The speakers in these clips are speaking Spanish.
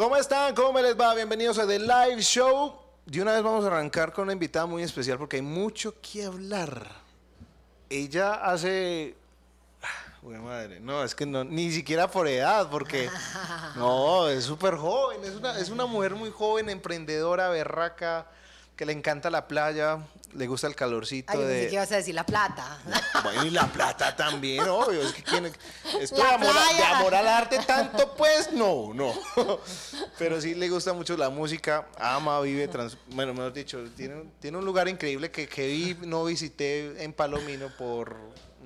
¿Cómo están? ¿Cómo me les va? Bienvenidos a The Live Show. De una vez vamos a arrancar con una invitada muy especial porque hay mucho que hablar. Ella hace... Buena madre, no, es que no, ni siquiera por edad, porque no, es súper joven, es una, es una mujer muy joven, emprendedora, berraca, que le encanta la playa, le gusta el calorcito Ay, ah, ibas a decir la plata. Bueno, y la plata también, obvio. Es que tiene... Es de amor, al arte tanto, pues, no, no. Pero sí le gusta mucho la música, ama, vive, trans... bueno, mejor dicho, tiene, un lugar increíble que, que vi, no visité en Palomino por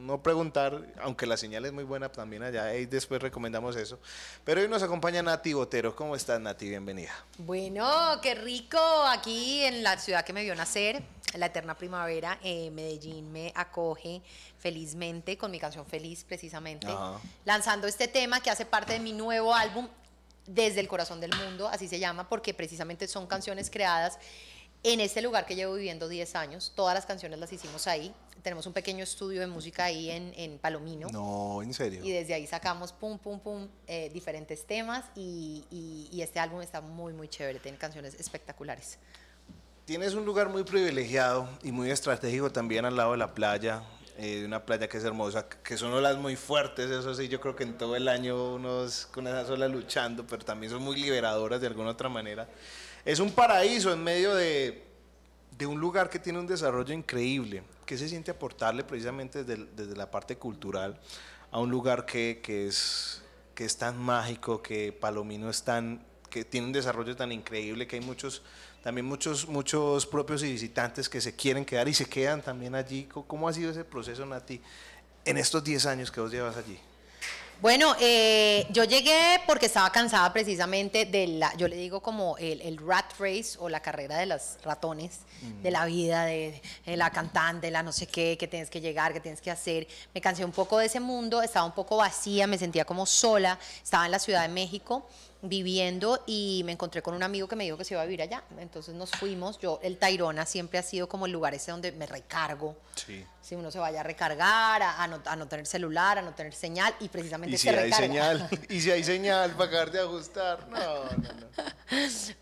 no preguntar, aunque la señal es muy buena también allá, y después recomendamos eso. Pero hoy nos acompaña Nati Botero. ¿Cómo estás, Nati? Bienvenida. Bueno, qué rico aquí en la ciudad que me vio nacer. La Eterna Primavera, eh, Medellín me acoge felizmente con mi canción Feliz precisamente, lanzando este tema que hace parte de mi nuevo álbum desde el corazón del mundo, así se llama, porque precisamente son canciones creadas en este lugar que llevo viviendo 10 años. Todas las canciones las hicimos ahí. Tenemos un pequeño estudio de música ahí en, Palomino. No, en serio. Y desde ahí sacamos, pum, pum, pum, eh, diferentes temas y, este álbum está muy, muy chévere. Tiene canciones espectaculares. Tienes un lugar muy privilegiado y muy estratégico también al lado de la playa, eh, una playa que es hermosa, que son olas muy fuertes, eso sí, yo creo que en todo el año unos con esas olas luchando, pero también son muy liberadoras de alguna otra manera es un paraíso en medio de, de, un lugar que tiene un desarrollo increíble. ¿Qué se siente aportarle precisamente desde, desde la parte cultural a un lugar que, que, es, que es tan mágico, que Palomino es tan, que tiene un desarrollo tan increíble, que hay muchos, también muchos, muchos propios y visitantes que se quieren quedar y se quedan también allí? ¿Cómo ha sido ese proceso, Nati, en estos 10 años que vos llevas allí? Bueno, eh, yo llegué porque estaba cansada precisamente de la, yo le digo como el, rat race o la carrera de los ratones, de la vida, de, la cantante, la no sé qué, que tienes que llegar, que tienes que hacer. Me cansé un poco de ese mundo, estaba un poco vacía, me sentía como sola, estaba en la Ciudad de México viviendo y me encontré con un amigo que me dijo que se iba a vivir allá. Entonces nos fuimos. Yo, el Tairona siempre ha sido como el lugar ese donde me recargo. Sí. Si uno se vaya a recargar, a, no, a no, tener celular, a no tener señal y precisamente ¿Y si hay señal Y si hay señal para acabar de ajustar. No, no, no.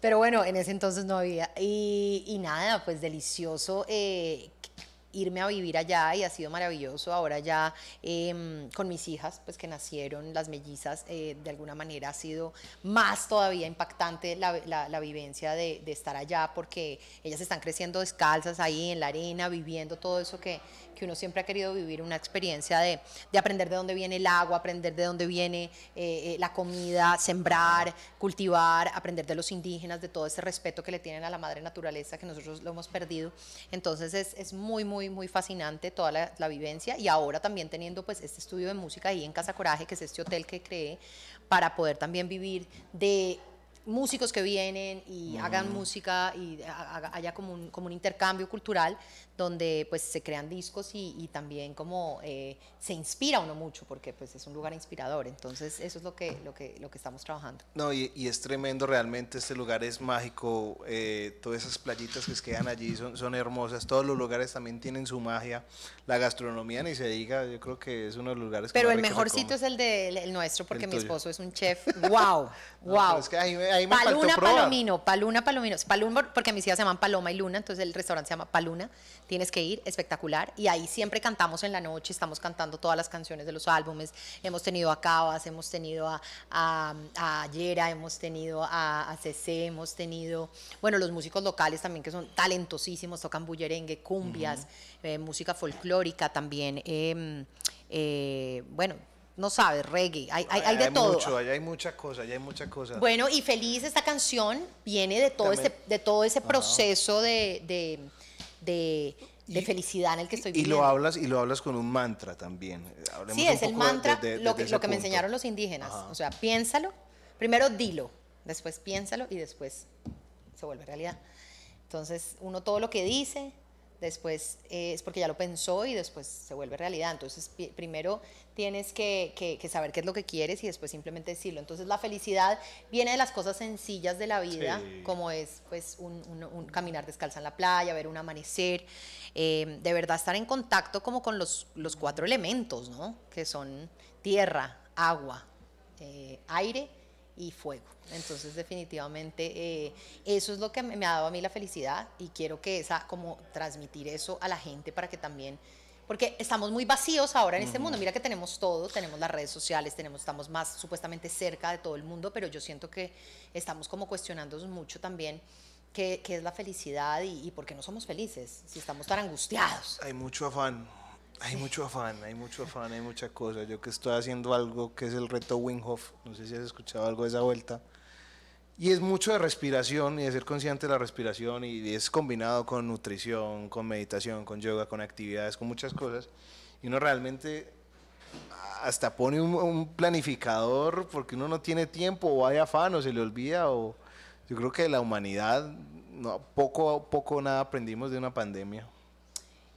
Pero bueno, en ese entonces no había. Y, nada, pues delicioso. Eh, irme a vivir allá y ha sido maravilloso. Ahora ya em, con mis hijas, pues que nacieron las mellizas, eh, de alguna manera ha sido más todavía impactante la, vivencia de, de, estar allá porque ellas están creciendo descalzas ahí en la arena, viviendo todo eso que, que uno siempre ha querido vivir una experiencia de, de aprender de dónde viene el agua, aprender de dónde viene eh, eh, la comida, sembrar, cultivar, aprender de los indígenas, de todo ese respeto que le tienen a la madre naturaleza, que nosotros lo hemos perdido. Entonces es, es muy, muy, muy fascinante toda la, vivencia y ahora también teniendo pues este estudio de música ahí en Casa Coraje, que es este hotel que creé, para poder también vivir de músicos que vienen y hagan mm. música y haya como un, como un intercambio cultural, donde pues se crean discos y, también como eh, se inspira uno mucho, porque pues es un lugar inspirador. Entonces eso es lo que, lo que, lo que estamos trabajando. No, y, es tremendo realmente, este lugar es mágico, eh, todas esas playitas que quedan allí son, son hermosas, todos los lugares también tienen su magia, la gastronomía ni se diga, yo creo que es uno de los lugares... Pero el mejor sitio es el, de, nuestro, porque mi esposo es un chef, wow, wow. Es que ahí, ahí me Paluna Palomino, Paluna Palomino, porque mis hijas se llaman Paloma y Luna, entonces el restaurante se llama Paluna tienes que ir, espectacular. Y ahí siempre cantamos en la noche, estamos cantando todas las canciones de los álbumes. Hemos tenido a Cabas, hemos tenido a, a, hemos tenido a, a, CC, hemos tenido, bueno, los músicos locales también que son talentosísimos, tocan bullerengue, cumbias, eh, música folclórica también. Em, eh, bueno, no sabes, reggae, hay, hay, todo. de hay todo. Mucho, hay muchas cosas, hay muchas cosas. Bueno, y Feliz, esta canción viene de todo, este, de todo ese proceso de de, felicidad en el que estoy viviendo. Y lo hablas, y lo hablas con un mantra también. sí, es el mantra, lo, que, me enseñaron los indígenas. O sea, piénsalo, primero dilo, después piénsalo y después se vuelve realidad. Entonces, uno todo lo que dice, después eh, es porque ya lo pensó y después se vuelve realidad. Entonces, primero tienes que, saber qué es lo que quieres y después simplemente decirlo. Entonces, la felicidad viene de las cosas sencillas de la vida, como es pues un, caminar descalza en la playa, ver un amanecer, eh, de verdad estar en contacto como con los, cuatro elementos, ¿no? Que son tierra, agua, eh, aire y fuego. Entonces, definitivamente, eh, eso es lo que me ha dado a mí la felicidad y quiero que esa, como transmitir eso a la gente para que también, porque estamos muy vacíos ahora en este mundo. Mira que tenemos todo, tenemos las redes sociales, tenemos, estamos más supuestamente cerca de todo el mundo, pero yo siento que estamos como cuestionándonos mucho también. ¿Qué, es la felicidad y, y por qué no somos felices si estamos tan angustiados? Hay mucho afán, hay mucho afán, hay mucho afán, hay muchas cosas. Yo que estoy haciendo algo que es el reto Winghoff, no sé si has escuchado algo de esa vuelta. Y es mucho de respiración y de ser consciente de la respiración y es combinado con nutrición, con meditación, con yoga, con actividades, con muchas cosas. Y uno realmente hasta pone un, planificador porque uno no tiene tiempo o hay afán o se le olvida o yo creo que la humanidad no, poco poco nada aprendimos de una pandemia.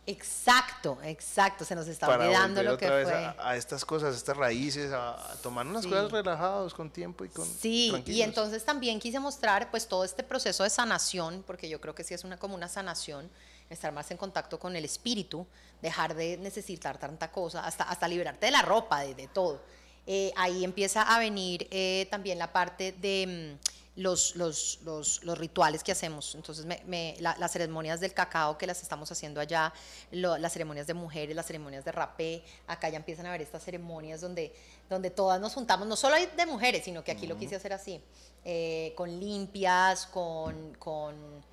Exacto, exacto, se nos está olvidando lo que fue. A, estas cosas, a estas raíces, a, tomar unas cosas relajadas con tiempo y con Sí, y entonces también quise mostrar pues todo este proceso de sanación, porque yo creo que sí es una como una sanación, estar más en contacto con el espíritu, dejar de necesitar tanta cosa, hasta hasta liberarte de la ropa, de, todo. Eh, ahí empieza a venir eh, también la parte de mm, los, los, los, rituales que hacemos. Entonces, las ceremonias del cacao que las estamos haciendo allá, las ceremonias de mujeres, las ceremonias de rapé, acá ya empiezan a haber estas ceremonias donde, donde todas nos juntamos, no solo hay de mujeres, sino que aquí lo quise hacer así, eh, con limpias, con, con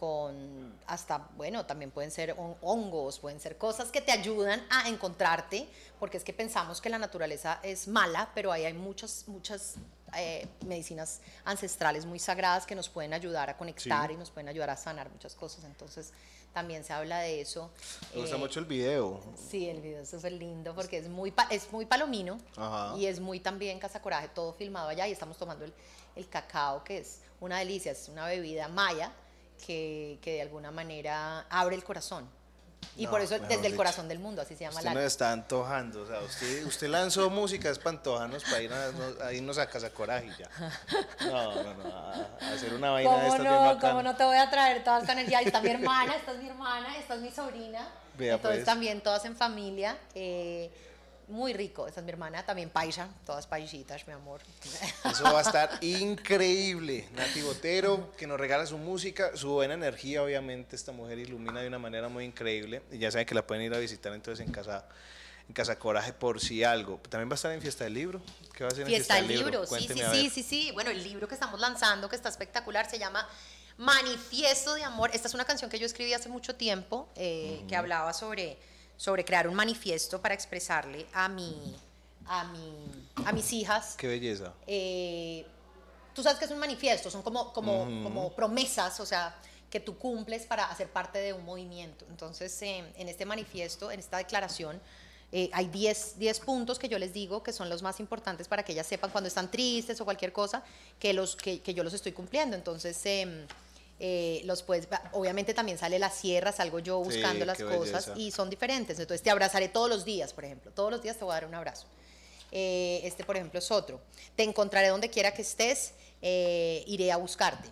con hasta, bueno, también pueden ser hongos, pueden ser cosas que te ayudan a encontrarte, porque es que pensamos que la naturaleza es mala, pero ahí hay muchas, muchas eh, medicinas ancestrales muy sagradas que nos pueden ayudar a conectar y nos pueden ayudar a sanar muchas cosas. Entonces, también se habla de eso. Me gusta eh, mucho el video. Sí, el video es súper lindo porque es muy, es muy palomino y es muy también casacoraje todo filmado allá y estamos tomando el, el cacao, que es una delicia, es una bebida maya que, que de alguna manera abre el corazón y por eso desde el corazón del mundo, así se llama la... Usted nos está antojando, o sea, usted, usted lanzó música es para antojarnos, para irnos, a, a Casa Coraje ya. No, no, no, hacer una vaina de esta no, bien ¿Cómo no te voy a traer todas con energía? Ahí está mi hermana, esta es mi hermana, esta es mi sobrina. Vea Entonces pues. también todas en familia. Eh, muy rico. Esta es mi hermana, también paisa, todas paisitas, mi amor. Eso va a estar increíble. Nati Botero, que nos regala su música, su buena energía, obviamente. Esta mujer ilumina de una manera muy increíble. Y ya saben que la pueden ir a visitar entonces en casa. En Casa Coraje, por si algo. También va a estar en Fiesta del Libro. ¿Qué va a ser en Fiesta del Libro? Sí, sí, sí, sí, sí. Bueno, el libro que estamos lanzando, que está espectacular, se llama Manifiesto de Amor. Esta es una canción que yo escribí hace mucho tiempo, eh, que hablaba sobre sobre crear un manifiesto para expresarle a mi, a mi, a mis hijas. Qué belleza. Eh, tú sabes que es un manifiesto, son como, como, como promesas, o sea, que tú cumples para hacer parte de un movimiento. Entonces, eh, en este manifiesto, en esta declaración, eh, hay 10, puntos que yo les digo que son los más importantes para que ellas sepan cuando están tristes o cualquier cosa, que, los, que, que yo los estoy cumpliendo. Entonces, eh, eh, los puedes, obviamente también sale la sierra, salgo yo buscando las cosas y son diferentes. Entonces te abrazaré todos los días, por ejemplo. Todos los días te voy a dar un abrazo. Eh, este, por ejemplo, es otro. Te encontraré donde quiera que estés, eh, iré a buscarte.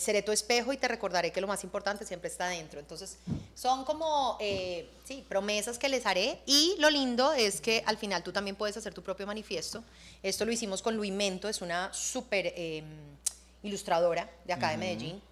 seré tu espejo y te recordaré que lo más importante siempre está dentro. Entonces, son como, sí, promesas que les haré. Y lo lindo es que al final tú también puedes hacer tu propio manifiesto. Esto lo hicimos con Luimento, es una súper em, ilustradora de acá de Medellín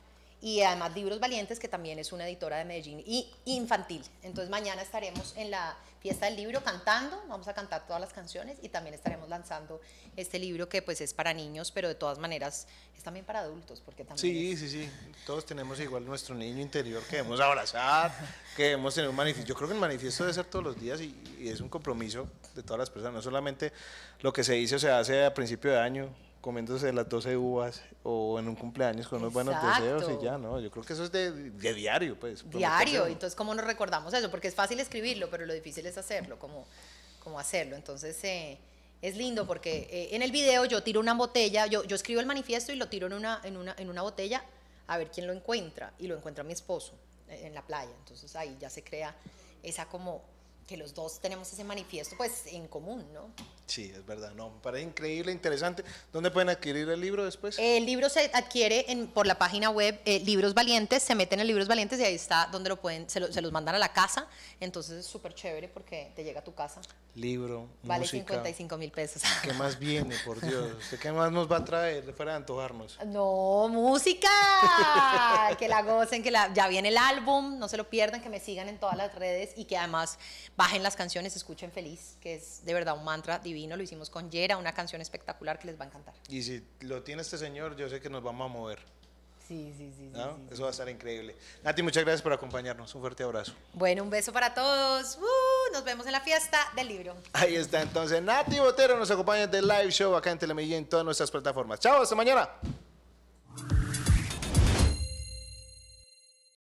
y además Libros Valientes, que también es una editora de Medellín y infantil. Entonces mañana estaremos en la fiesta del libro cantando, vamos a cantar todas las canciones y también estaremos lanzando este libro que pues es para niños, pero de todas maneras es también para adultos, porque también... Sí, sí, sí, todos tenemos igual nuestro niño interior que debemos abrazar, que debemos tener un manifiesto. Yo creo que el manifiesto debe ser todos los días y, es un compromiso de todas las personas, no solamente lo que se dice o se hace a principio de año, comiéndose las 12 uvas o en un cumpleaños con unos buenos deseos y ya, ¿no? Yo creo que eso es de, diario, pues. Diario, entonces ¿cómo nos recordamos eso? Porque es fácil escribirlo, pero lo difícil es hacerlo, como, hacerlo. Entonces eh, es lindo porque eh, en el video yo tiro una botella, yo, yo escribo el manifiesto y lo tiro en una, en, una, en una botella a ver quién lo encuentra y lo encuentra mi esposo eh, en la playa. Entonces ahí ya se crea esa como que los dos tenemos ese manifiesto pues en común, ¿no? Sí, es verdad, no, me parece increíble, interesante. ¿Dónde pueden adquirir el libro después? El libro se adquiere por la página web eh, Libros Valientes, se meten en Libros Valientes y ahí está donde lo pueden, se, los mandan a la casa, entonces es súper chévere porque te llega a tu casa. Libro, Vale 55 mil pesos. ¿Qué más viene, por Dios? ¿Qué más nos va a traer fuera de antojarnos? No, música, que la gocen, que ya viene el álbum, no se lo pierdan, que me sigan en todas las redes y que además bajen las canciones, escuchen Feliz, que es de verdad un mantra divino, lo hicimos con Yera, una canción espectacular que les va a encantar. Y si lo tiene este señor, yo sé que nos vamos a mover. Sí, sí, sí. Eso va a estar increíble. Nati, muchas gracias por acompañarnos. Un fuerte abrazo. Bueno, un beso para todos. Uh, nos vemos en la fiesta del libro. Ahí está entonces. Nati Botero nos acompaña del live show acá en y en todas nuestras plataformas. Chao, hasta mañana.